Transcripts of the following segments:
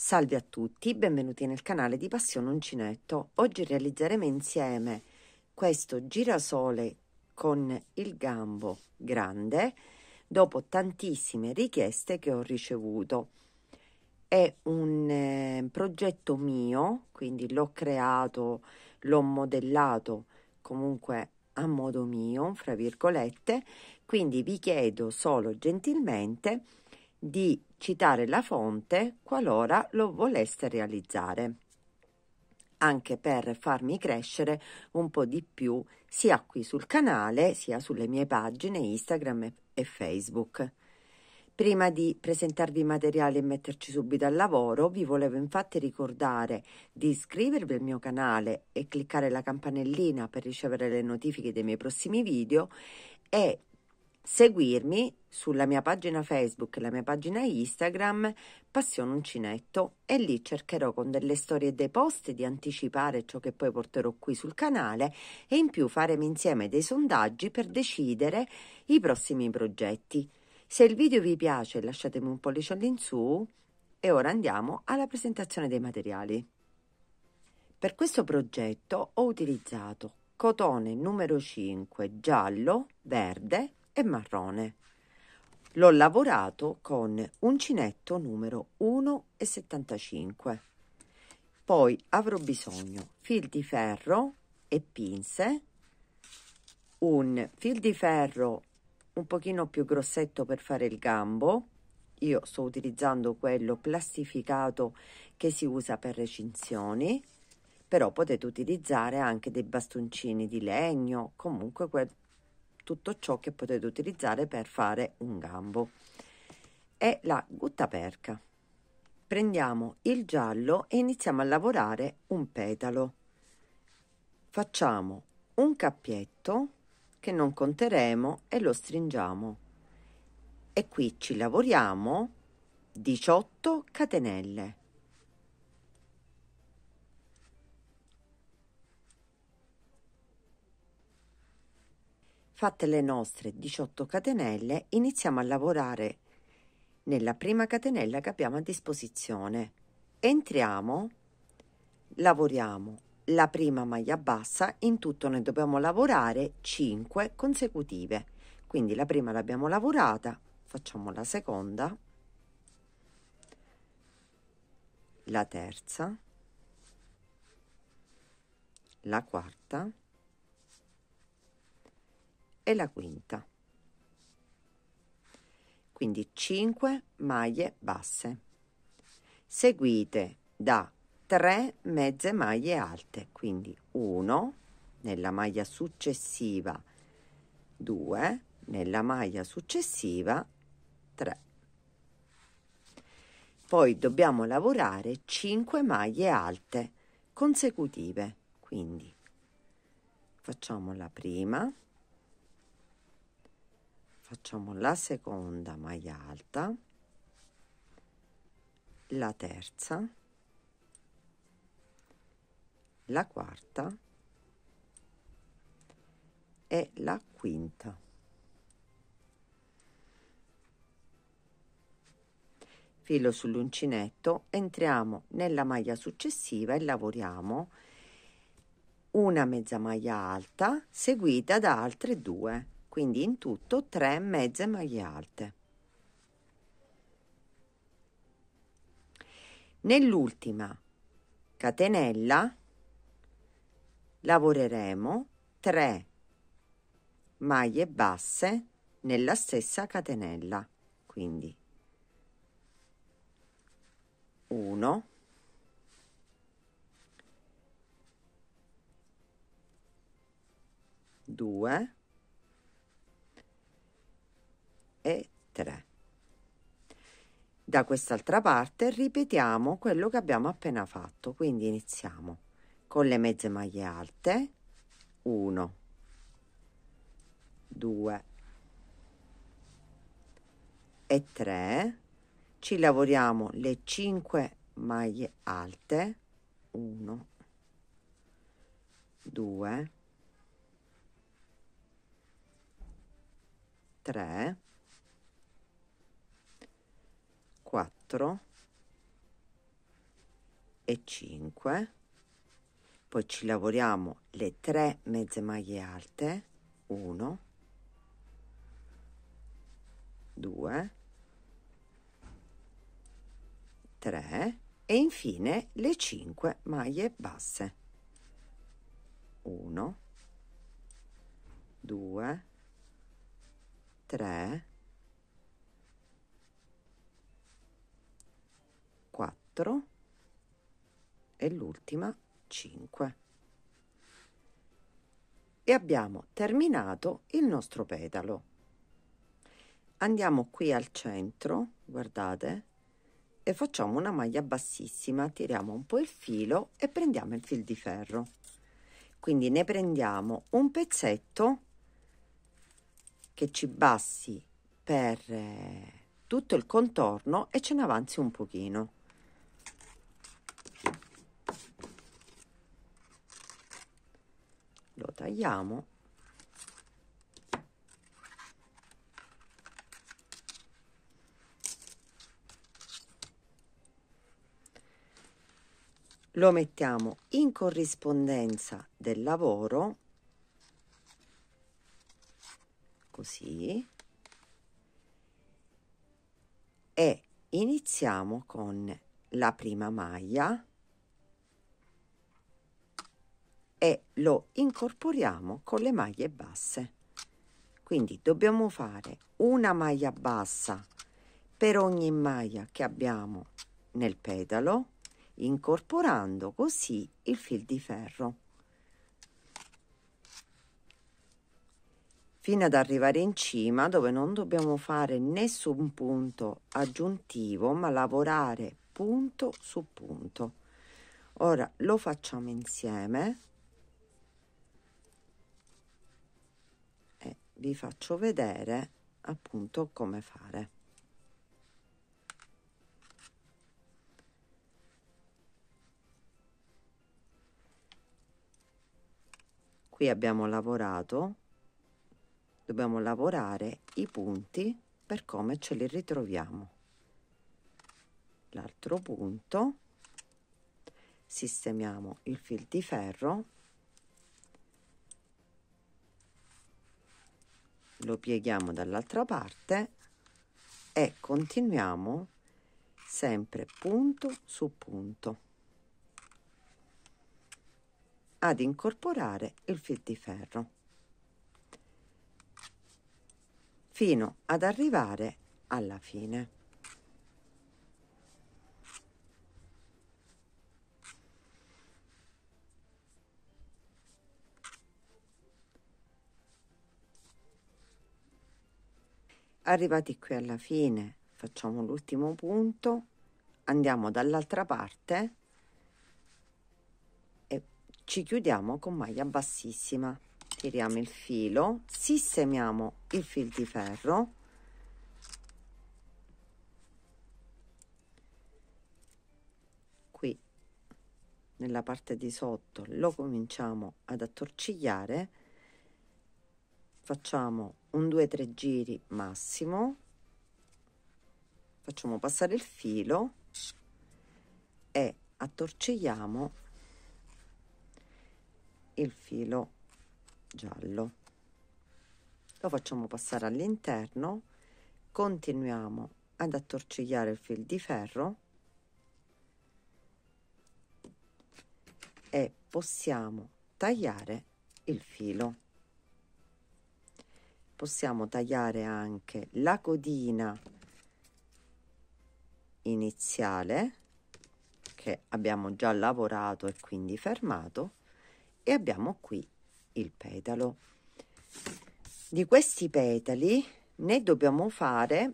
Salve a tutti, benvenuti nel canale di Passione Uncinetto. Oggi realizzeremo insieme questo girasole con il gambo grande dopo tantissime richieste che ho ricevuto. È un eh, progetto mio, quindi l'ho creato, l'ho modellato comunque a modo mio, fra virgolette, quindi vi chiedo solo gentilmente di citare la fonte qualora lo voleste realizzare. Anche per farmi crescere un po' di più sia qui sul canale sia sulle mie pagine Instagram e Facebook. Prima di presentarvi i materiali e metterci subito al lavoro, vi volevo infatti ricordare di iscrivervi al mio canale e cliccare la campanellina per ricevere le notifiche dei miei prossimi video e seguirmi sulla mia pagina Facebook e la mia pagina Instagram Passione Uncinetto e lì cercherò con delle storie e dei post di anticipare ciò che poi porterò qui sul canale e in più faremo insieme dei sondaggi per decidere i prossimi progetti. Se il video vi piace lasciatemi un pollice all'insù e ora andiamo alla presentazione dei materiali. Per questo progetto ho utilizzato cotone numero 5 giallo, verde, e marrone. L'ho lavorato con uncinetto numero 1,75. Poi avrò bisogno fil di ferro e pinze, un fil di ferro un pochino più grossetto per fare il gambo, io sto utilizzando quello plastificato che si usa per recinzioni, però potete utilizzare anche dei bastoncini di legno, comunque quel, tutto ciò che potete utilizzare per fare un gambo è la guttaperca prendiamo il giallo e iniziamo a lavorare un petalo facciamo un cappietto che non conteremo e lo stringiamo e qui ci lavoriamo 18 catenelle Fatte le nostre 18 catenelle, iniziamo a lavorare nella prima catenella che abbiamo a disposizione. Entriamo, lavoriamo la prima maglia bassa, in tutto ne dobbiamo lavorare 5 consecutive. Quindi la prima l'abbiamo lavorata, facciamo la seconda, la terza, la quarta, e la quinta. Quindi 5 maglie basse, seguite da 3 mezze maglie alte, quindi 1 nella maglia successiva, 2 nella maglia successiva, 3. Poi dobbiamo lavorare 5 maglie alte consecutive, quindi facciamo la prima, facciamo la seconda maglia alta la terza la quarta e la quinta filo sull'uncinetto entriamo nella maglia successiva e lavoriamo una mezza maglia alta seguita da altre due quindi in tutto tre mezze maglie alte. Nell'ultima catenella lavoreremo 3 maglie basse nella stessa catenella quindi 1 2 e 3. Da quest'altra parte ripetiamo quello che abbiamo appena fatto, quindi iniziamo con le mezze maglie alte 1 2 e 3 ci lavoriamo le 5 maglie alte 1 2 3 4 e 5 poi ci lavoriamo le 3 mezze maglie alte 1 2 3 e infine le 5 maglie basse 1 2 3 4 e l'ultima 5 e abbiamo terminato il nostro petalo andiamo qui al centro guardate e facciamo una maglia bassissima tiriamo un po il filo e prendiamo il fil di ferro quindi ne prendiamo un pezzetto che ci bassi per eh, tutto il contorno e ce ne avanzi un pochino lo tagliamo lo mettiamo in corrispondenza del lavoro così e iniziamo con la prima maglia e lo incorporiamo con le maglie basse. Quindi dobbiamo fare una maglia bassa per ogni maglia che abbiamo nel pedalo, incorporando così il fil di ferro. fino ad arrivare in cima dove non dobbiamo fare nessun punto aggiuntivo ma lavorare punto su punto ora lo facciamo insieme vi faccio vedere appunto come fare qui abbiamo lavorato dobbiamo lavorare i punti per come ce li ritroviamo l'altro punto sistemiamo il fil di ferro lo pieghiamo dall'altra parte e continuiamo sempre punto su punto ad incorporare il fil di ferro fino ad arrivare alla fine arrivati qui alla fine facciamo l'ultimo punto andiamo dall'altra parte e ci chiudiamo con maglia bassissima tiriamo il filo sistemiamo il fil di ferro qui nella parte di sotto lo cominciamo ad attorcigliare facciamo un 2-3 giri massimo facciamo passare il filo e attorcigliamo il filo giallo lo facciamo passare all'interno continuiamo ad attorcigliare il fil di ferro e possiamo tagliare il filo possiamo tagliare anche la codina iniziale che abbiamo già lavorato e quindi fermato e abbiamo qui il petalo di questi petali ne dobbiamo fare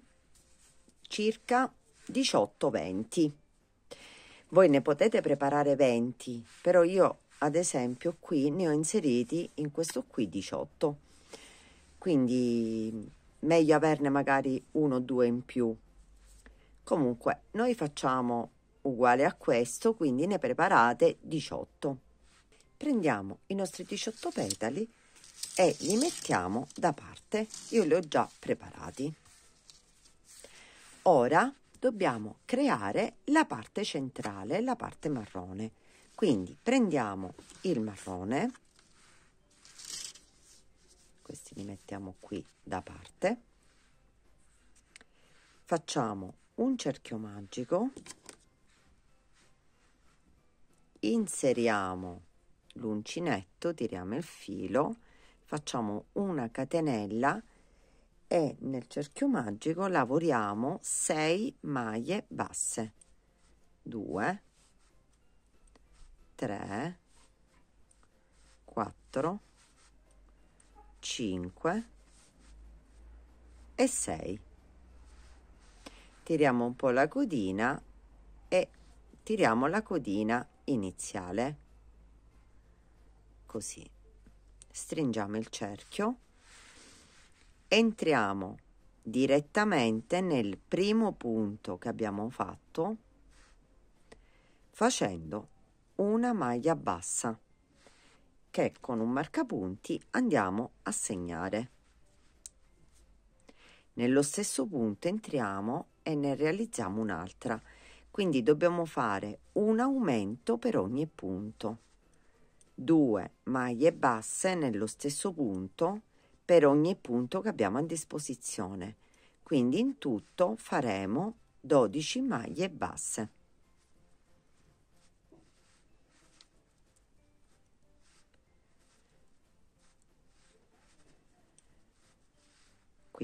circa 18 20 voi ne potete preparare 20 però io ad esempio qui ne ho inseriti in questo qui 18 quindi meglio averne magari uno o due in più. Comunque noi facciamo uguale a questo, quindi ne preparate 18. Prendiamo i nostri 18 petali e li mettiamo da parte. Io li ho già preparati. Ora dobbiamo creare la parte centrale, la parte marrone. Quindi prendiamo il marrone questi li mettiamo qui da parte facciamo un cerchio magico inseriamo l'uncinetto tiriamo il filo facciamo una catenella e nel cerchio magico lavoriamo 6 maglie basse 2 3 4 5 e 6 tiriamo un po la codina e tiriamo la codina iniziale così stringiamo il cerchio entriamo direttamente nel primo punto che abbiamo fatto facendo una maglia bassa che con un marcapunti andiamo a segnare. Nello stesso punto entriamo e ne realizziamo un'altra, quindi dobbiamo fare un aumento per ogni punto. 2 maglie basse nello stesso punto per ogni punto che abbiamo a disposizione. Quindi in tutto faremo 12 maglie basse.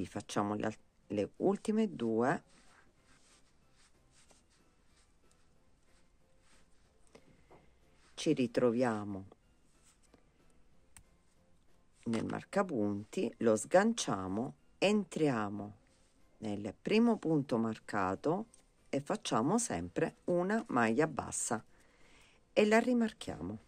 qui facciamo le, le ultime due ci ritroviamo nel marcapunti lo sganciamo entriamo nel primo punto marcato e facciamo sempre una maglia bassa e la rimarchiamo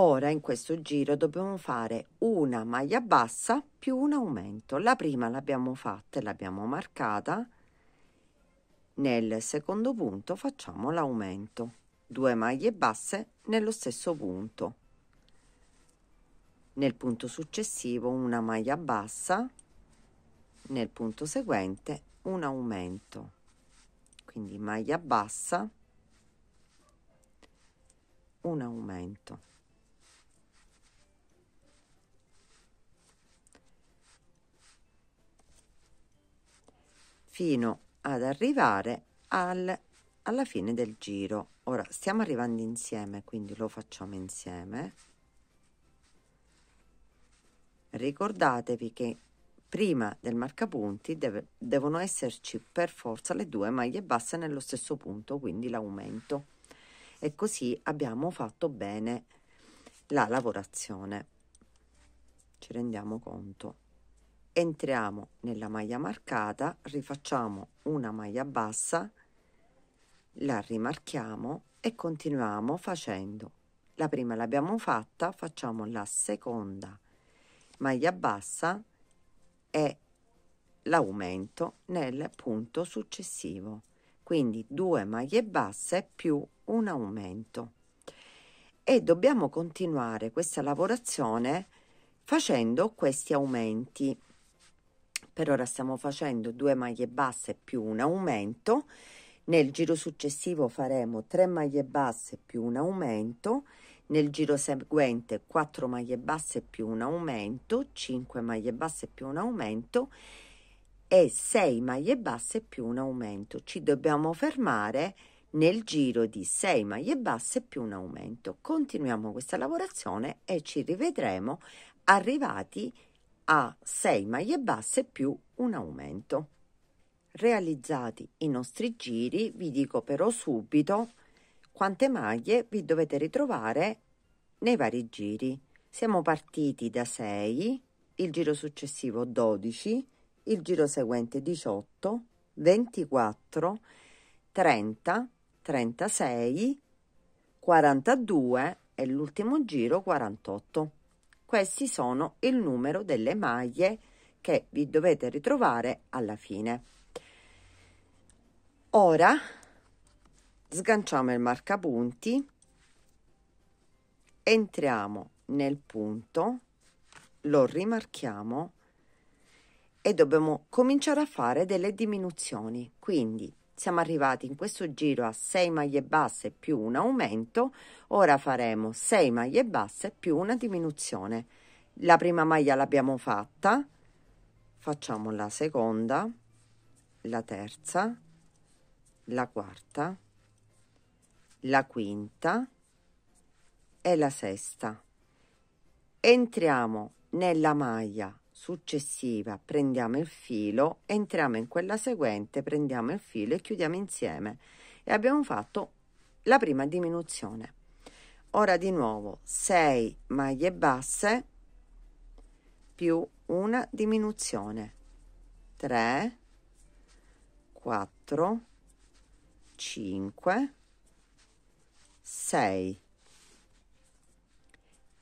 Ora in questo giro dobbiamo fare una maglia bassa più un aumento. La prima l'abbiamo fatta e l'abbiamo marcata. Nel secondo punto facciamo l'aumento. Due maglie basse nello stesso punto. Nel punto successivo una maglia bassa. Nel punto seguente un aumento. Quindi maglia bassa, un aumento fino ad arrivare al, alla fine del giro. Ora stiamo arrivando insieme, quindi lo facciamo insieme. Ricordatevi che prima del marcapunti deve, devono esserci per forza le due maglie basse nello stesso punto, quindi l'aumento. E così abbiamo fatto bene la lavorazione. Ci rendiamo conto entriamo nella maglia marcata rifacciamo una maglia bassa la rimarchiamo e continuiamo facendo la prima l'abbiamo fatta facciamo la seconda maglia bassa e l'aumento nel punto successivo quindi due maglie basse più un aumento e dobbiamo continuare questa lavorazione facendo questi aumenti per ora stiamo facendo due maglie basse più un aumento. Nel giro successivo faremo 3 maglie basse più un aumento. Nel giro seguente 4 maglie basse più un aumento, 5 maglie basse più un aumento e 6 maglie basse più un aumento. Ci dobbiamo fermare nel giro di 6 maglie basse più un aumento. Continuiamo questa lavorazione e ci rivedremo arrivati a a 6 maglie basse più un aumento. Realizzati i nostri giri, vi dico però subito quante maglie vi dovete ritrovare nei vari giri. Siamo partiti da 6, il giro successivo 12, il giro seguente 18, 24, 30, 36, 42 e l'ultimo giro 48. Questi sono il numero delle maglie che vi dovete ritrovare alla fine. Ora sganciamo il marcapunti, entriamo nel punto, lo rimarchiamo e dobbiamo cominciare a fare delle diminuzioni. Quindi siamo arrivati in questo giro a 6 maglie basse più un aumento, ora faremo 6 maglie basse più una diminuzione. La prima maglia l'abbiamo fatta, facciamo la seconda, la terza, la quarta, la quinta e la sesta. Entriamo nella maglia successiva prendiamo il filo, entriamo in quella seguente, prendiamo il filo e chiudiamo insieme e abbiamo fatto la prima diminuzione. Ora di nuovo 6 maglie basse più una diminuzione 3 4 5 6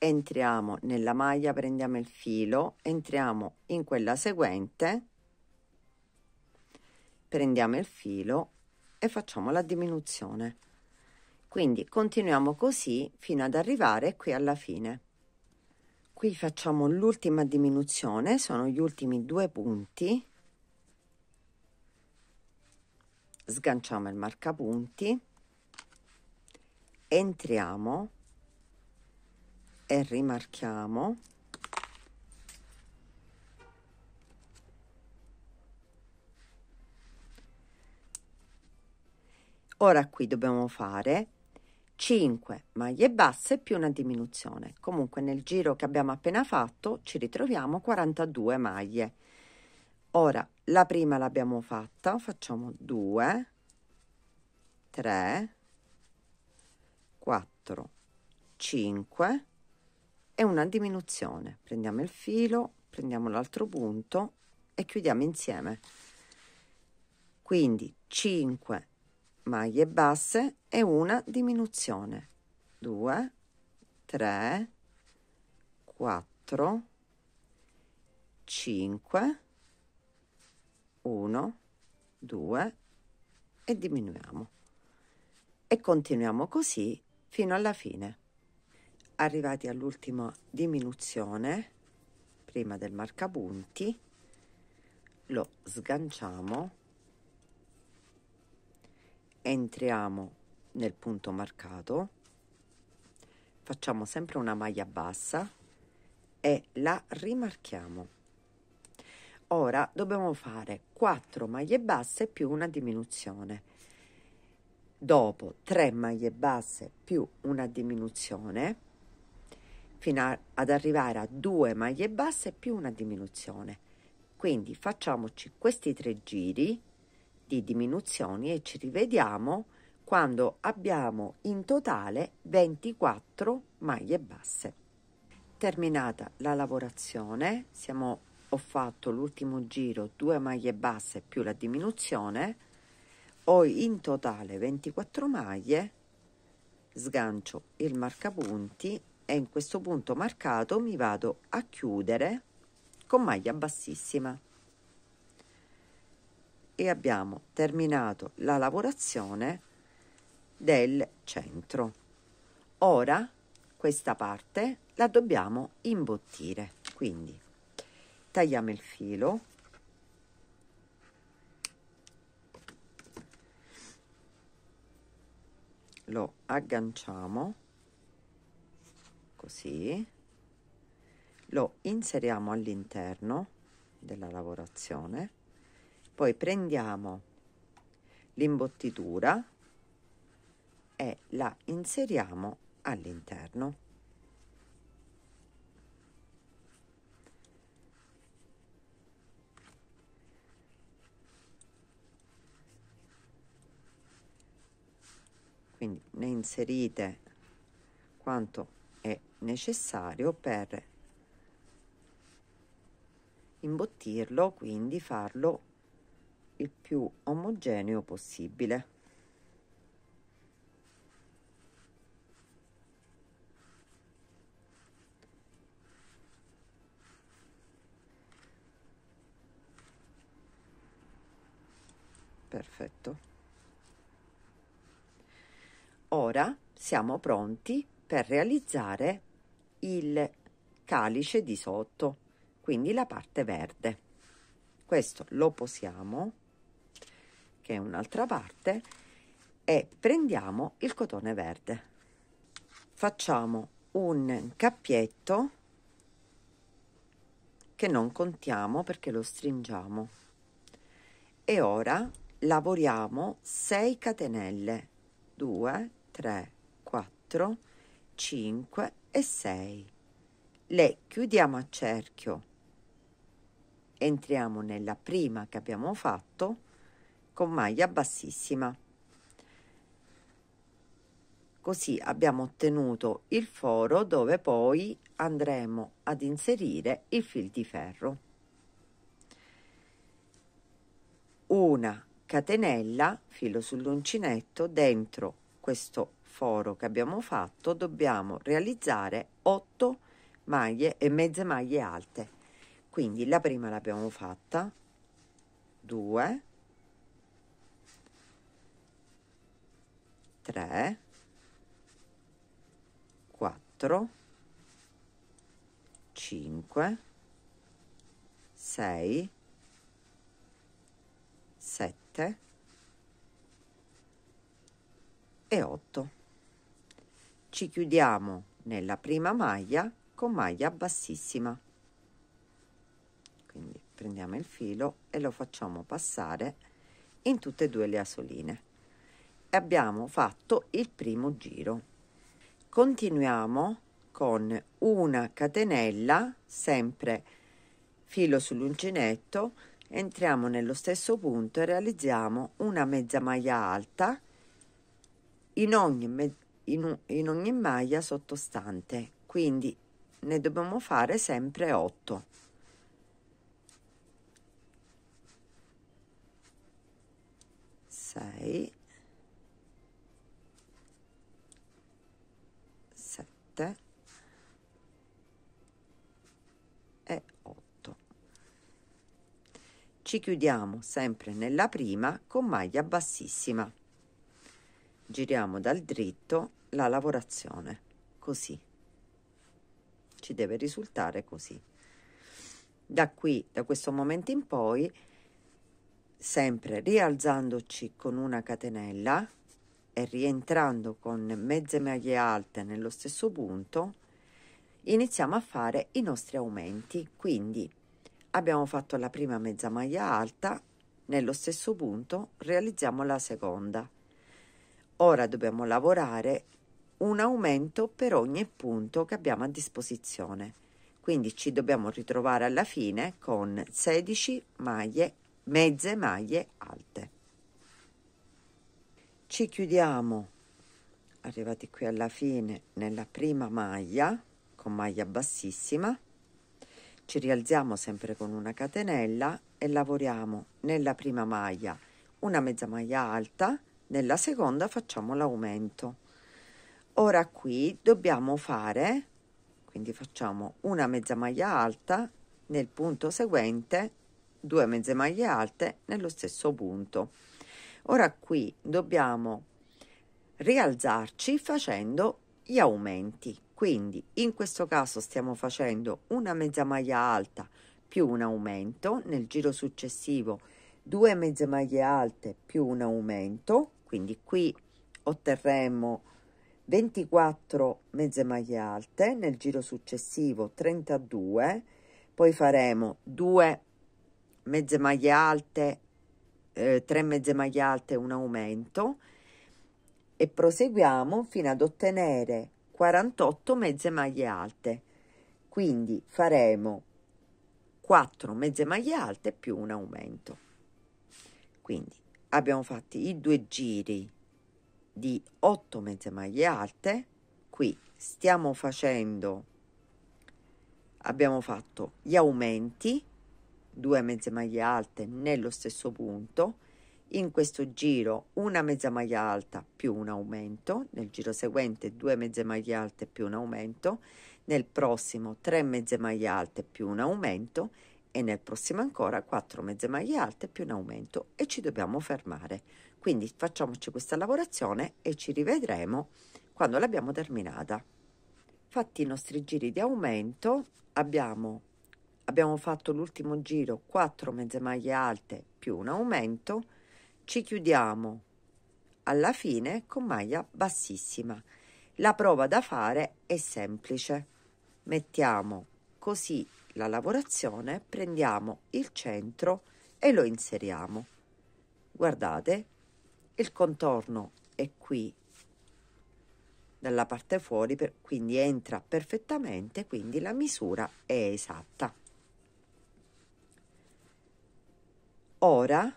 entriamo nella maglia prendiamo il filo entriamo in quella seguente prendiamo il filo e facciamo la diminuzione quindi continuiamo così fino ad arrivare qui alla fine qui facciamo l'ultima diminuzione sono gli ultimi due punti sganciamo il marcapunti entriamo e rimarchiamo ora qui dobbiamo fare 5 maglie basse più una diminuzione comunque nel giro che abbiamo appena fatto ci ritroviamo 42 maglie ora la prima l'abbiamo fatta facciamo 2 3 4 5 e una diminuzione. Prendiamo il filo, prendiamo l'altro punto e chiudiamo insieme. Quindi 5 maglie basse e una diminuzione. 2, 3, 4, 5, 1, 2 e diminuiamo. E continuiamo così fino alla fine arrivati all'ultima diminuzione prima del marcapunti lo sganciamo entriamo nel punto marcato facciamo sempre una maglia bassa e la rimarchiamo ora dobbiamo fare 4 maglie basse più una diminuzione dopo 3 maglie basse più una diminuzione fino a, ad arrivare a due maglie basse più una diminuzione. Quindi facciamoci questi tre giri di diminuzioni e ci rivediamo quando abbiamo in totale 24 maglie basse. Terminata la lavorazione, siamo, ho fatto l'ultimo giro 2 maglie basse più la diminuzione, ho in totale 24 maglie, sgancio il marcapunti e in questo punto marcato mi vado a chiudere con maglia bassissima e abbiamo terminato la lavorazione del centro ora questa parte la dobbiamo imbottire quindi tagliamo il filo lo agganciamo così lo inseriamo all'interno della lavorazione poi prendiamo l'imbottitura e la inseriamo all'interno quindi ne inserite quanto è necessario per imbottirlo, quindi farlo il più omogeneo possibile. Perfetto. Ora siamo pronti per realizzare il calice di sotto, quindi la parte verde. Questo lo posiamo, che è un'altra parte, e prendiamo il cotone verde. Facciamo un cappietto che non contiamo perché lo stringiamo. E ora lavoriamo 6 catenelle 2, 3, 4, 5 e 6. Le chiudiamo a cerchio. Entriamo nella prima che abbiamo fatto con maglia bassissima. Così abbiamo ottenuto il foro dove poi andremo ad inserire il fil di ferro. Una catenella, filo sull'uncinetto, dentro questo foro che abbiamo fatto dobbiamo realizzare 8 maglie e mezze maglie alte quindi la prima l'abbiamo fatta 2 3 4 5 6 7 e 8 ci chiudiamo nella prima maglia con maglia bassissima quindi prendiamo il filo e lo facciamo passare in tutte e due le asoline e abbiamo fatto il primo giro continuiamo con una catenella sempre filo sull'uncinetto entriamo nello stesso punto e realizziamo una mezza maglia alta in ogni mezza in, in ogni maglia sottostante quindi ne dobbiamo fare sempre 8 6 7 e 8 ci chiudiamo sempre nella prima con maglia bassissima giriamo dal dritto la lavorazione, così. Ci deve risultare così. Da qui, da questo momento in poi, sempre rialzandoci con una catenella e rientrando con mezze maglie alte nello stesso punto, iniziamo a fare i nostri aumenti. Quindi abbiamo fatto la prima mezza maglia alta, nello stesso punto realizziamo la seconda. Ora dobbiamo lavorare un aumento per ogni punto che abbiamo a disposizione. Quindi ci dobbiamo ritrovare alla fine con 16 maglie, mezze maglie alte. Ci chiudiamo, arrivati qui alla fine, nella prima maglia con maglia bassissima. Ci rialziamo sempre con una catenella e lavoriamo nella prima maglia una mezza maglia alta, nella seconda facciamo l'aumento ora qui dobbiamo fare quindi facciamo una mezza maglia alta nel punto seguente due mezze maglie alte nello stesso punto ora qui dobbiamo rialzarci facendo gli aumenti quindi in questo caso stiamo facendo una mezza maglia alta più un aumento nel giro successivo due mezze maglie alte più un aumento quindi qui otterremo 24 mezze maglie alte, nel giro successivo 32, poi faremo 2 mezze maglie alte, eh, 3 mezze maglie alte, un aumento e proseguiamo fino ad ottenere 48 mezze maglie alte. Quindi faremo 4 mezze maglie alte più un aumento. Quindi abbiamo fatto i due giri di 8 mezze maglie alte qui stiamo facendo abbiamo fatto gli aumenti 2 mezze maglie alte nello stesso punto in questo giro una mezza maglia alta più un aumento nel giro seguente 2 mezze maglie alte più un aumento nel prossimo 3 mezze maglie alte più un aumento e nel prossimo ancora 4 mezze maglie alte più un aumento e ci dobbiamo fermare quindi facciamoci questa lavorazione e ci rivedremo quando l'abbiamo terminata. Fatti i nostri giri di aumento, abbiamo, abbiamo fatto l'ultimo giro 4 mezze maglie alte più un aumento, ci chiudiamo alla fine con maglia bassissima. La prova da fare è semplice. Mettiamo così la lavorazione, prendiamo il centro e lo inseriamo. Guardate, il contorno è qui dalla parte fuori per, quindi entra perfettamente quindi la misura è esatta ora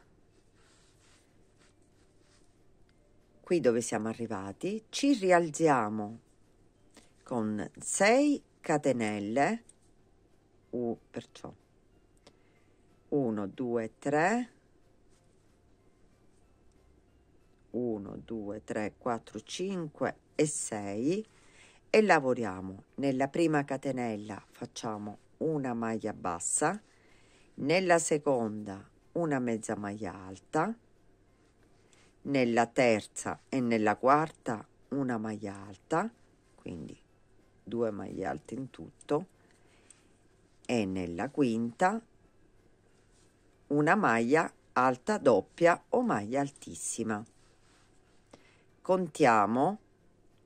qui dove siamo arrivati ci rialziamo con 6 catenelle u perciò 1 2 3 1, 2, 3, 4, 5 e 6 e lavoriamo nella prima catenella facciamo una maglia bassa nella seconda una mezza maglia alta nella terza e nella quarta una maglia alta quindi due maglie alte in tutto e nella quinta una maglia alta doppia o maglia altissima contiamo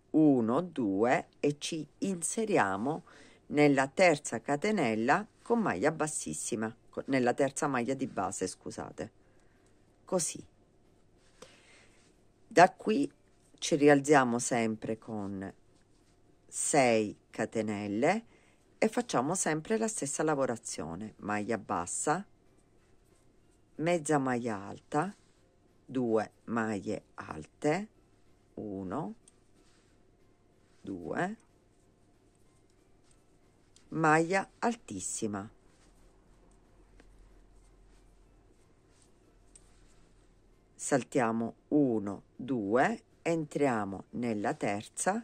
1, 2 e ci inseriamo nella terza catenella con maglia bassissima, nella terza maglia di base, scusate. Così. Da qui ci rialziamo sempre con 6 catenelle e facciamo sempre la stessa lavorazione. Maglia bassa, mezza maglia alta, 2 maglie alte, 1 2 maglia altissima saltiamo 1 2 entriamo nella terza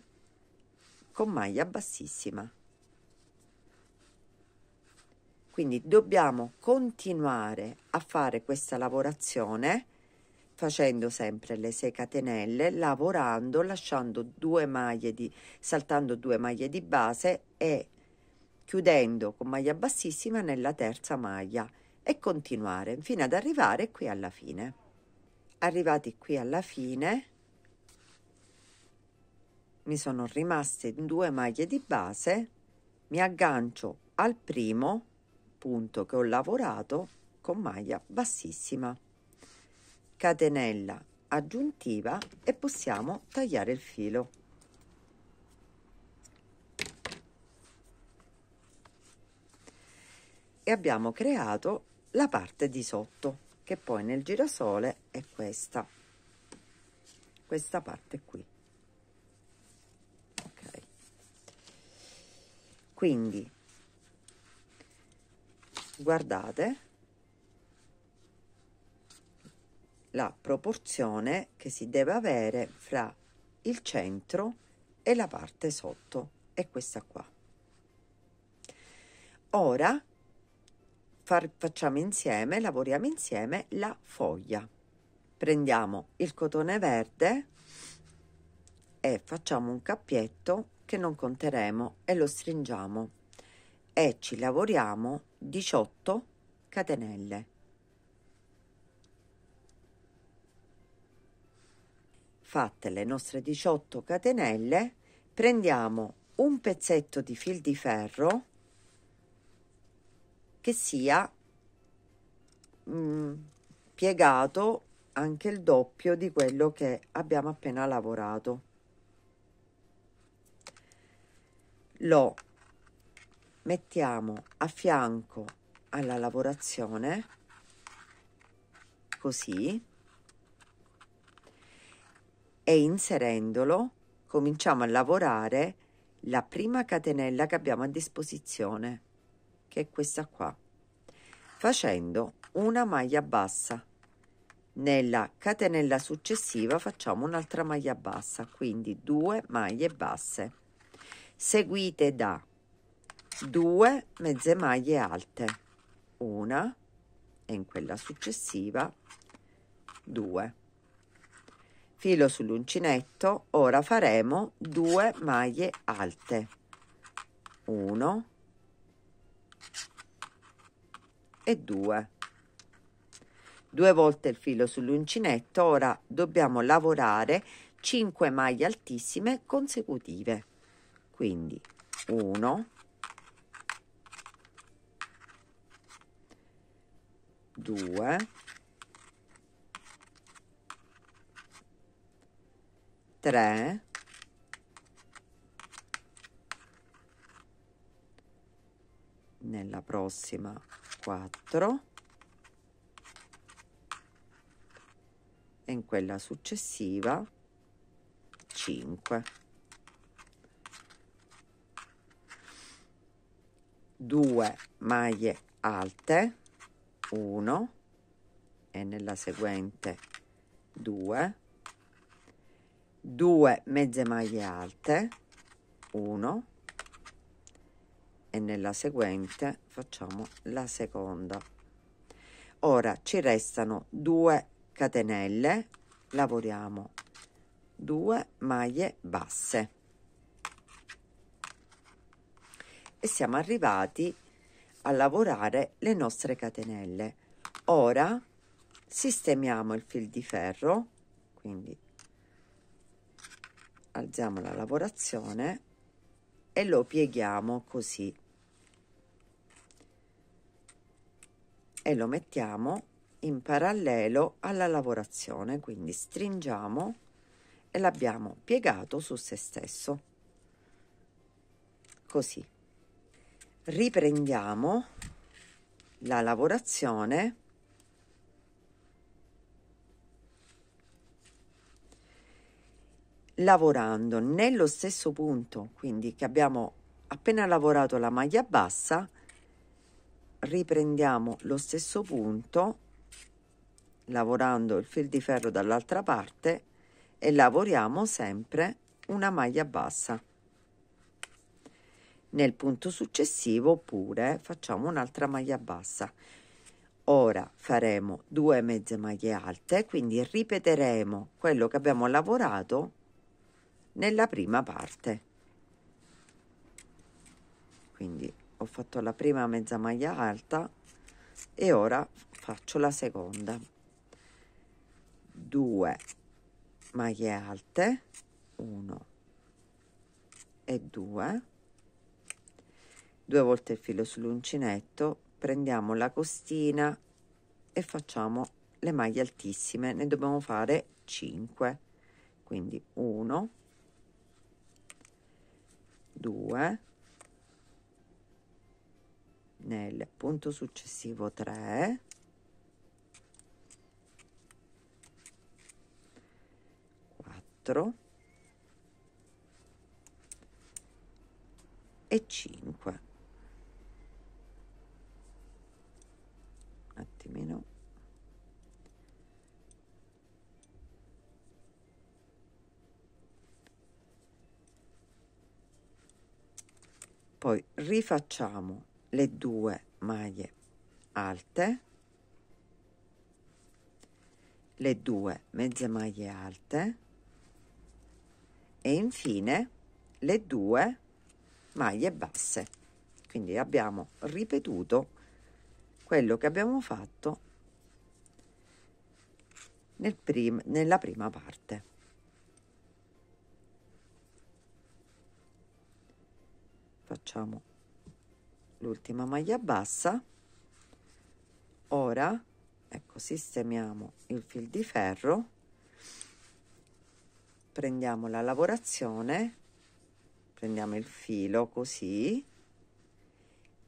con maglia bassissima quindi dobbiamo continuare a fare questa lavorazione facendo sempre le 6 catenelle, lavorando, lasciando due maglie di, saltando due maglie di base e chiudendo con maglia bassissima nella terza maglia e continuare fino ad arrivare qui alla fine. Arrivati qui alla fine mi sono rimaste due maglie di base, mi aggancio al primo punto che ho lavorato con maglia bassissima catenella aggiuntiva e possiamo tagliare il filo e abbiamo creato la parte di sotto che poi nel girasole è questa questa parte qui ok quindi guardate la proporzione che si deve avere fra il centro e la parte sotto è questa qua ora far, facciamo insieme lavoriamo insieme la foglia prendiamo il cotone verde e facciamo un cappietto che non conteremo e lo stringiamo e ci lavoriamo 18 catenelle fatte le nostre 18 catenelle prendiamo un pezzetto di fil di ferro che sia mh, mm, piegato anche il doppio di quello che abbiamo appena lavorato lo mettiamo a fianco alla lavorazione così e inserendolo cominciamo a lavorare la prima catenella che abbiamo a disposizione che è questa qua facendo una maglia bassa nella catenella successiva facciamo un'altra maglia bassa quindi due maglie basse seguite da due mezze maglie alte una e in quella successiva due filo sull'uncinetto ora faremo due maglie alte 1 e 2 due volte il filo sull'uncinetto ora dobbiamo lavorare 5 maglie altissime consecutive quindi 1 2 3 nella prossima 4 e in quella successiva 5 2 maglie alte 1 e nella seguente 2 2 mezze maglie alte 1 e nella seguente facciamo la seconda ora ci restano 2 catenelle lavoriamo 2 maglie basse e siamo arrivati a lavorare le nostre catenelle ora sistemiamo il fil di ferro quindi alziamo la lavorazione e lo pieghiamo così e lo mettiamo in parallelo alla lavorazione quindi stringiamo e l'abbiamo piegato su se stesso così riprendiamo la lavorazione lavorando nello stesso punto, quindi che abbiamo appena lavorato la maglia bassa, riprendiamo lo stesso punto lavorando il fil di ferro dall'altra parte e lavoriamo sempre una maglia bassa. Nel punto successivo pure facciamo un'altra maglia bassa. Ora faremo due mezze maglie alte, quindi ripeteremo quello che abbiamo lavorato nella prima parte quindi ho fatto la prima mezza maglia alta e ora faccio la seconda 2 maglie alte 1 e 2 due volte il filo sull'uncinetto prendiamo la costina e facciamo le maglie altissime ne dobbiamo fare 5 quindi 1 2 nel punto successivo 3 4 e 5 un attimino poi rifacciamo le due maglie alte le due mezze maglie alte e infine le due maglie basse quindi abbiamo ripetuto quello che abbiamo fatto nel prim nella prima parte facciamo l'ultima maglia bassa ora ecco sistemiamo il fil di ferro prendiamo la lavorazione prendiamo il filo così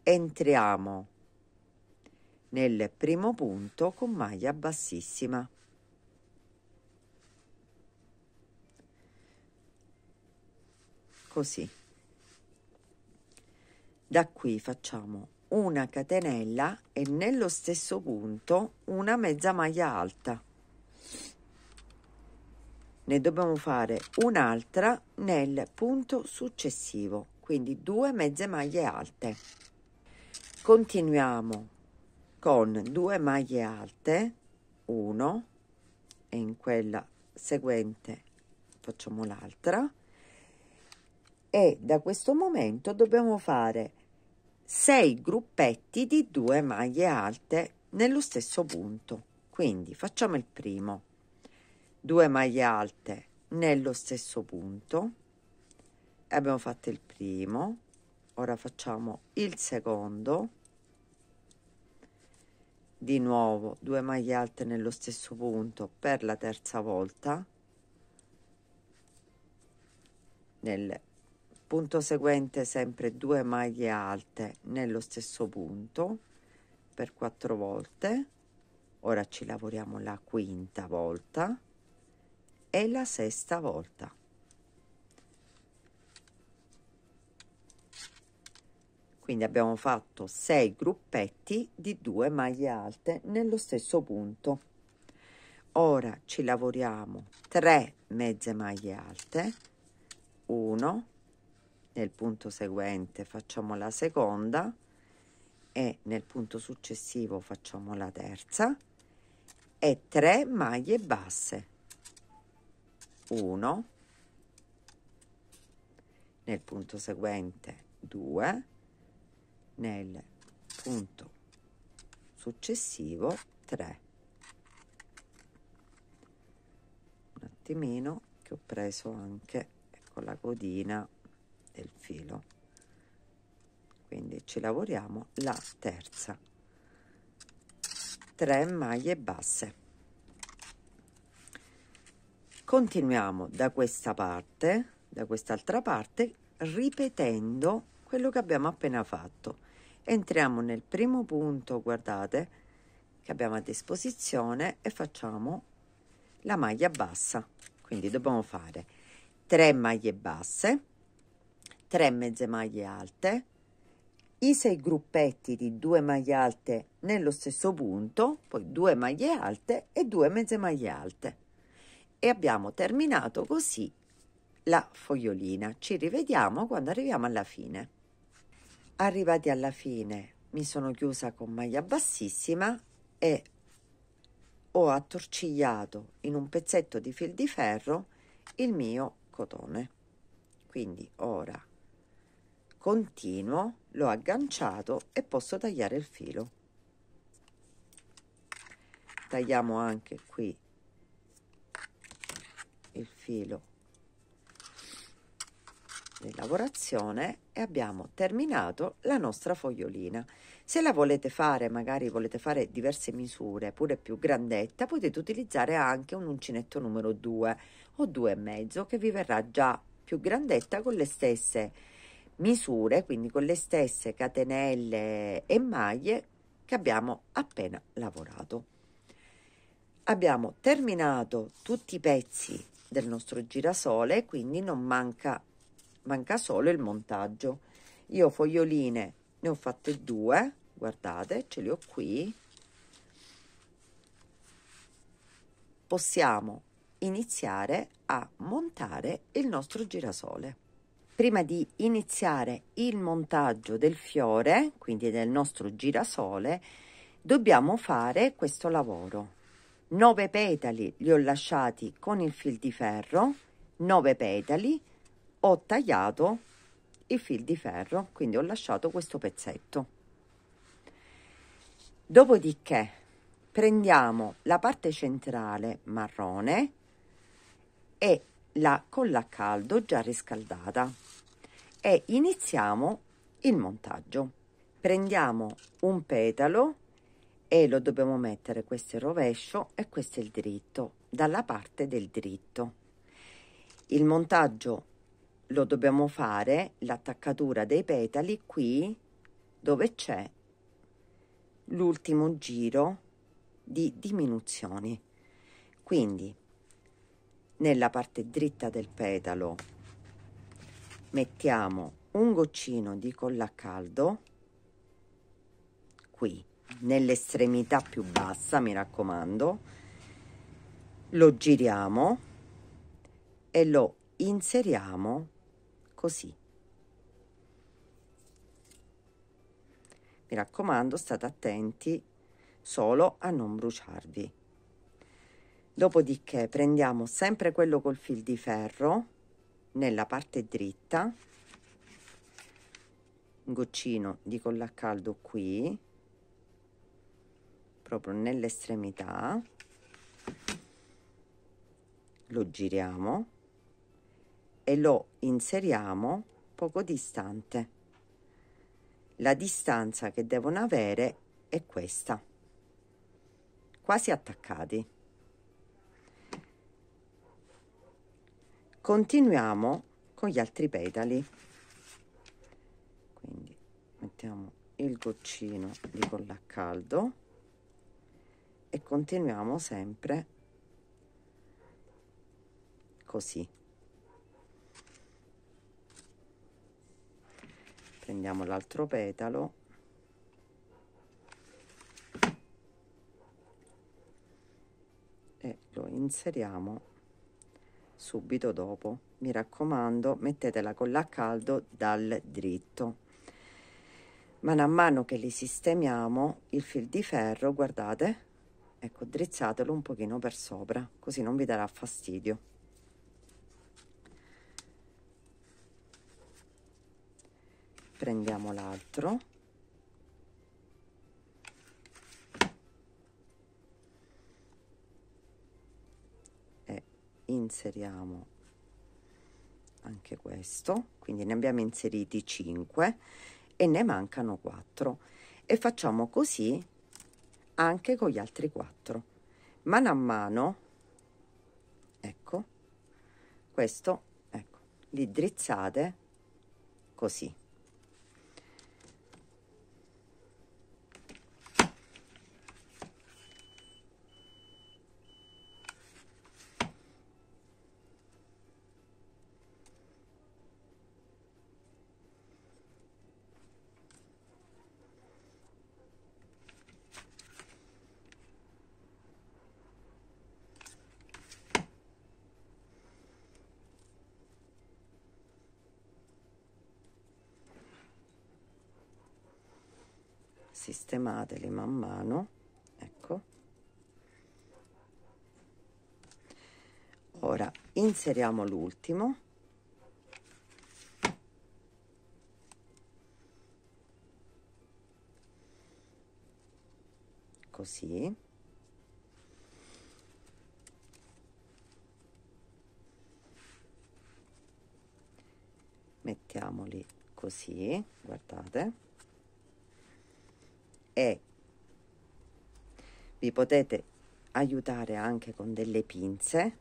entriamo nel primo punto con maglia bassissima così da qui facciamo una catenella e nello stesso punto una mezza maglia alta. Ne dobbiamo fare un'altra nel punto successivo, quindi due mezze maglie alte. Continuiamo con due maglie alte, 1 e in quella seguente facciamo l'altra e da questo momento dobbiamo fare 6 gruppetti di 2 maglie alte nello stesso punto. Quindi facciamo il primo. 2 maglie alte nello stesso punto. Abbiamo fatto il primo. Ora facciamo il secondo. Di nuovo 2 maglie alte nello stesso punto per la terza volta nel punto seguente sempre due maglie alte nello stesso punto per quattro volte ora ci lavoriamo la quinta volta e la sesta volta quindi abbiamo fatto sei gruppetti di 2 maglie alte nello stesso punto ora ci lavoriamo 3 mezze maglie alte 1 nel punto seguente facciamo la seconda e nel punto successivo facciamo la terza e 3 maglie basse 1 nel punto seguente 2 nel punto successivo 3 un attimino che ho preso anche con ecco, la codina del filo quindi ci lavoriamo la terza 3 maglie basse continuiamo da questa parte da quest'altra parte ripetendo quello che abbiamo appena fatto entriamo nel primo punto guardate che abbiamo a disposizione e facciamo la maglia bassa quindi dobbiamo fare 3 maglie basse 3 mezze maglie alte, i 6 gruppetti di 2 maglie alte nello stesso punto, poi 2 maglie alte e 2 mezze maglie alte. E abbiamo terminato così la fogliolina. Ci rivediamo quando arriviamo alla fine. Arrivati alla fine mi sono chiusa con maglia bassissima e ho attorcigliato in un pezzetto di fil di ferro il mio cotone. Quindi ora continuo l'ho agganciato e posso tagliare il filo tagliamo anche qui il filo di lavorazione e abbiamo terminato la nostra fogliolina se la volete fare magari volete fare diverse misure pure più grandetta potete utilizzare anche un uncinetto numero 2 o 2 e mezzo che vi verrà già più grandetta con le stesse misure, quindi con le stesse catenelle e maglie che abbiamo appena lavorato. Abbiamo terminato tutti i pezzi del nostro girasole, quindi non manca, manca solo il montaggio. Io foglioline ne ho fatte due, guardate, ce le ho qui. Possiamo iniziare a montare il nostro girasole prima di iniziare il montaggio del fiore, quindi del nostro girasole, dobbiamo fare questo lavoro. 9 petali li ho lasciati con il fil di ferro, 9 petali, ho tagliato il fil di ferro, quindi ho lasciato questo pezzetto. Dopodiché prendiamo la parte centrale marrone e la colla a caldo già riscaldata e iniziamo il montaggio. Prendiamo un petalo e lo dobbiamo mettere, questo è il rovescio e questo è il dritto, dalla parte del dritto. Il montaggio lo dobbiamo fare, l'attaccatura dei petali qui dove c'è l'ultimo giro di diminuzioni. Quindi nella parte dritta del petalo mettiamo un goccino di colla a caldo qui nell'estremità più bassa mi raccomando lo giriamo e lo inseriamo così mi raccomando state attenti solo a non bruciarvi dopodiché prendiamo sempre quello col fil di ferro nella parte dritta un goccino di colla a caldo qui proprio nell'estremità lo giriamo e lo inseriamo poco distante la distanza che devono avere è questa quasi attaccati continuiamo con gli altri petali quindi mettiamo il goccino di colla a caldo e continuiamo sempre così prendiamo l'altro petalo e lo inseriamo subito dopo. Mi raccomando, mettetela con l'a caldo dal dritto. Man mano che li sistemiamo, il fil di ferro, guardate, ecco, drizzatelo un pochino per sopra, così non vi darà fastidio. Prendiamo l'altro inseriamo anche questo quindi ne abbiamo inseriti 5 e ne mancano 4 e facciamo così anche con gli altri 4 mano a mano ecco questo ecco li drizzate così sistemateli man mano ecco ora inseriamo l'ultimo così mettiamoli così guardate e vi potete aiutare anche con delle pinze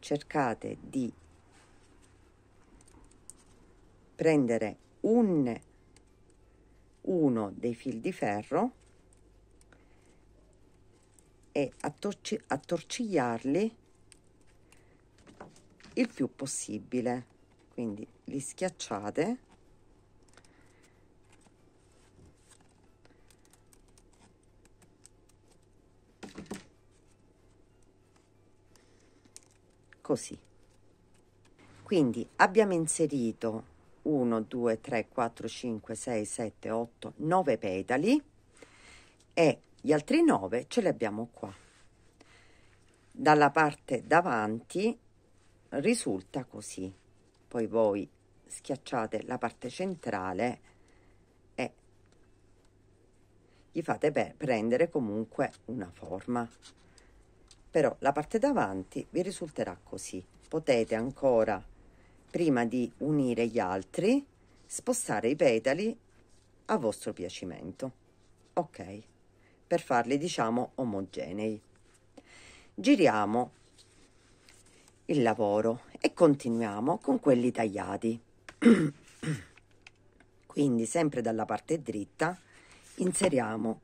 cercate di prendere un, uno dei fil di ferro e attorci, attorcigliarli il più possibile quindi li schiacciate così. Quindi abbiamo inserito 1, 2, 3, 4, 5, 6, 7, 8, 9 petali e gli altri 9 ce li abbiamo qua. Dalla parte davanti risulta così. Poi voi schiacciate la parte centrale e gli fate prendere comunque una forma però la parte davanti vi risulterà così potete ancora prima di unire gli altri spostare i petali a vostro piacimento ok per farli diciamo omogenei giriamo il lavoro e continuiamo con quelli tagliati quindi sempre dalla parte dritta inseriamo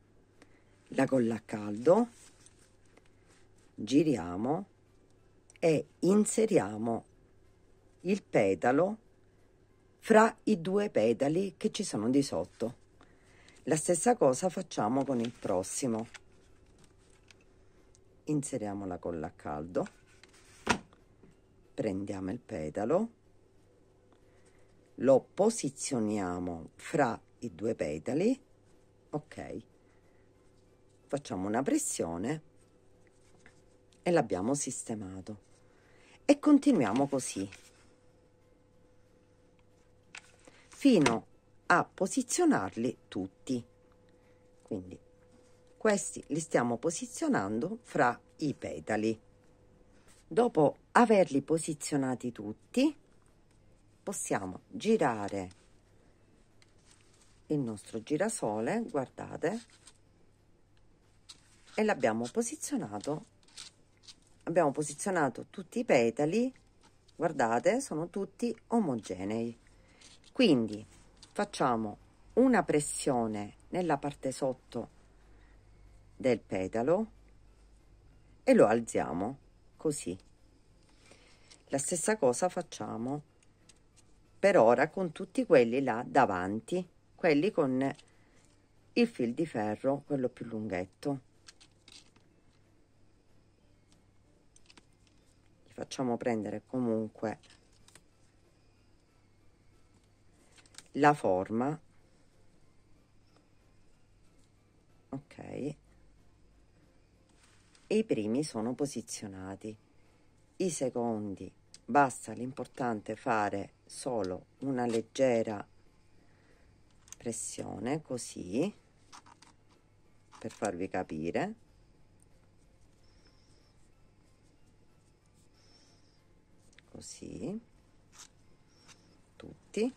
la colla a caldo giriamo e inseriamo il petalo fra i due petali che ci sono di sotto. La stessa cosa facciamo con il prossimo. Inseriamo la colla a caldo, prendiamo il petalo, lo posizioniamo fra i due petali, ok, facciamo una pressione e l'abbiamo sistemato e continuiamo così fino a posizionarli tutti quindi questi li stiamo posizionando fra i petali dopo averli posizionati tutti possiamo girare il nostro girasole guardate e l'abbiamo posizionato abbiamo posizionato tutti i petali guardate sono tutti omogenei quindi facciamo una pressione nella parte sotto del petalo e lo alziamo così la stessa cosa facciamo per ora con tutti quelli là davanti quelli con il fil di ferro quello più lunghetto facciamo prendere comunque la forma ok e i primi sono posizionati i secondi basta l'importante fare solo una leggera pressione così per farvi capire così tutti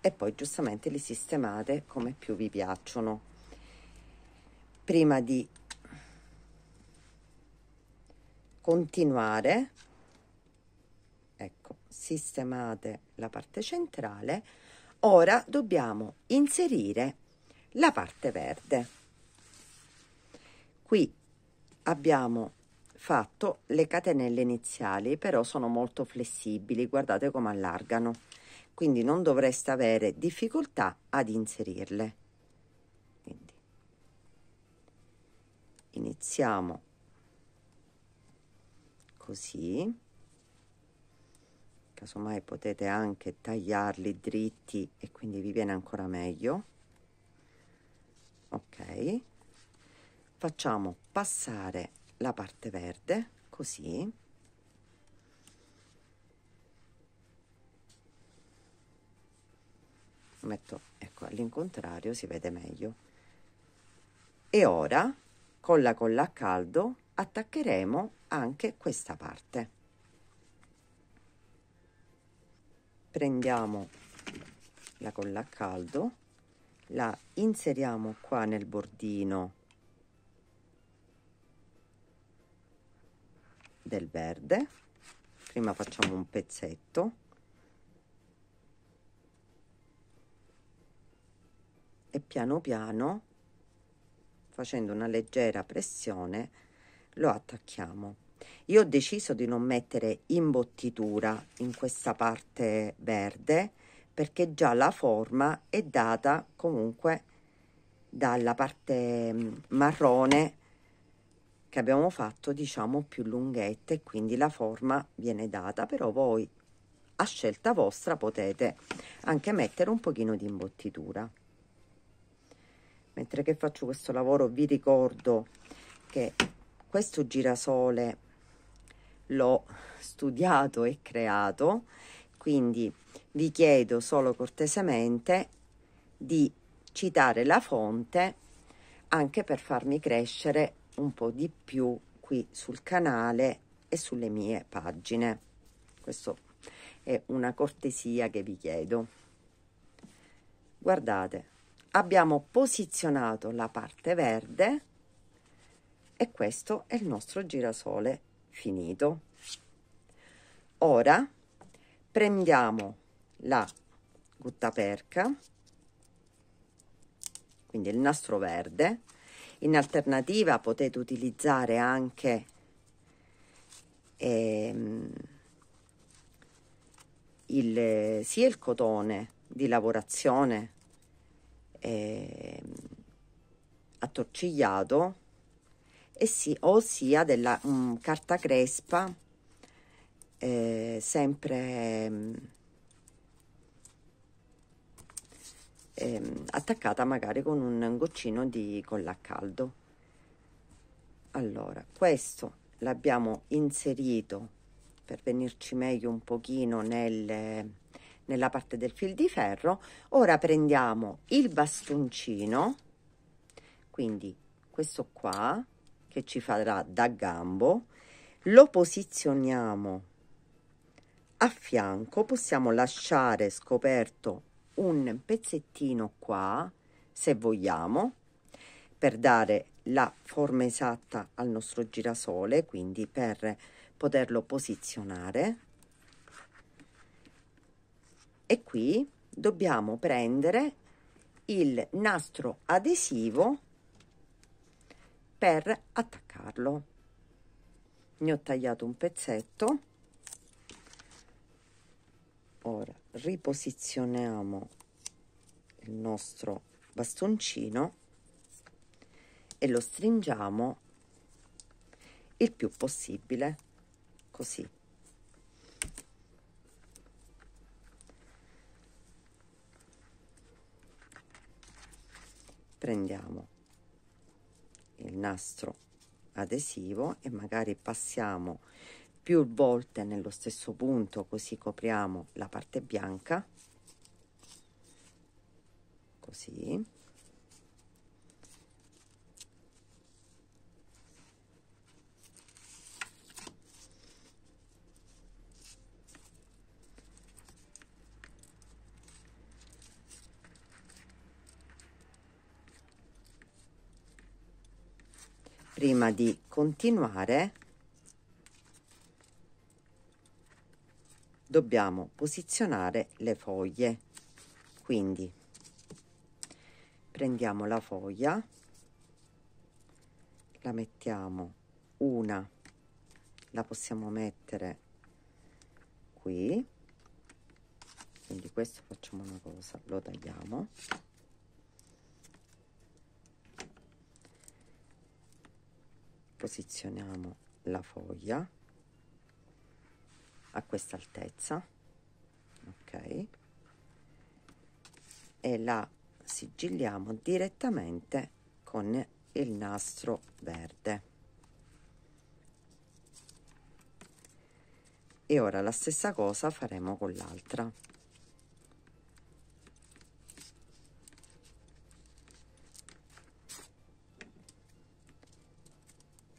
e poi giustamente li sistemate come più vi piacciono prima di continuare ecco sistemate la parte centrale ora dobbiamo inserire la parte verde qui abbiamo fatto le catenelle iniziali però sono molto flessibili guardate come allargano quindi non dovreste avere difficoltà ad inserirle quindi iniziamo così casomai potete anche tagliarli dritti e quindi vi viene ancora meglio ok facciamo passare la parte verde così metto ecco all'incontrario si vede meglio e ora con la colla a caldo attaccheremo anche questa parte prendiamo la colla a caldo la inseriamo qua nel bordino del verde prima facciamo un pezzetto e piano piano facendo una leggera pressione lo attacchiamo io ho deciso di non mettere imbottitura in questa parte verde perché già la forma è data comunque dalla parte mm, marrone che abbiamo fatto diciamo più lunghette quindi la forma viene data però voi a scelta vostra potete anche mettere un pochino di imbottitura mentre che faccio questo lavoro vi ricordo che questo girasole l'ho studiato e creato quindi vi chiedo solo cortesemente di citare la fonte anche per farmi crescere un po' di più qui sul canale e sulle mie pagine. Questo è una cortesia che vi chiedo. Guardate, abbiamo posizionato la parte verde e questo è il nostro girasole finito. Ora prendiamo la guttaperca, quindi il nastro verde, in alternativa potete utilizzare anche ehm, il, sia il cotone di lavorazione ehm, attorcigliato e sì, ossia della um, carta crespa eh, sempre ehm, ehm, attaccata magari con un goccino di colla a caldo allora questo l'abbiamo inserito per venirci meglio un pochino nel, nella parte del fil di ferro ora prendiamo il bastoncino quindi questo qua che ci farà da gambo lo posizioniamo a fianco possiamo lasciare scoperto un pezzettino qua, se vogliamo, per dare la forma esatta al nostro girasole, quindi per poterlo posizionare. E qui dobbiamo prendere il nastro adesivo per attaccarlo. Ne ho tagliato un pezzetto ora riposizioniamo il nostro bastoncino e lo stringiamo il più possibile così prendiamo il nastro adesivo e magari passiamo più volte nello stesso punto così copriamo la parte bianca così prima di continuare dobbiamo posizionare le foglie quindi prendiamo la foglia la mettiamo una la possiamo mettere qui quindi questo facciamo una cosa lo tagliamo posizioniamo la foglia a questa altezza ok e la sigilliamo direttamente con il nastro verde e ora la stessa cosa faremo con l'altra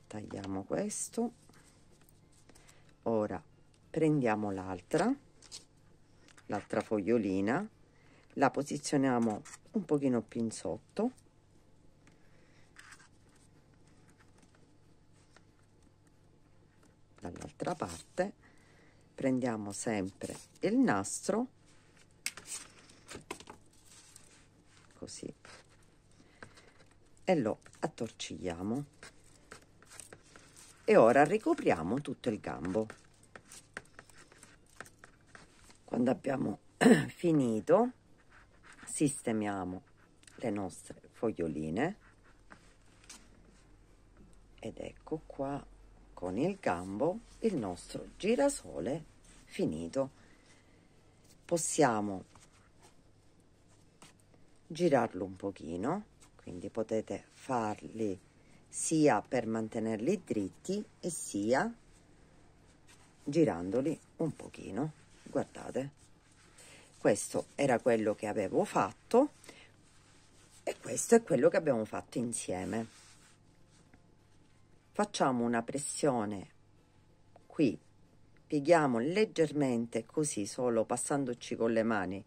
tagliamo questo ora prendiamo l'altra l'altra fogliolina la posizioniamo un pochino più in sotto dall'altra parte prendiamo sempre il nastro così e lo attorcigliamo e ora ricopriamo tutto il gambo quando abbiamo finito sistemiamo le nostre foglioline ed ecco qua con il gambo il nostro girasole finito possiamo girarlo un pochino quindi potete farli sia per mantenerli dritti e sia girandoli un pochino guardate questo era quello che avevo fatto e questo è quello che abbiamo fatto insieme facciamo una pressione qui pieghiamo leggermente così solo passandoci con le mani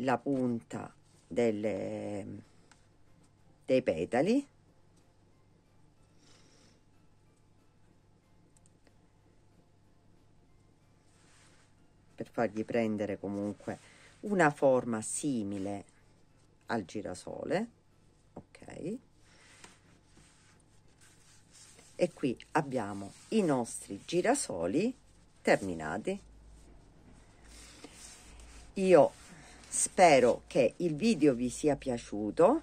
la punta delle, dei petali per fargli prendere comunque una forma simile al girasole ok e qui abbiamo i nostri girasoli terminati io spero che il video vi sia piaciuto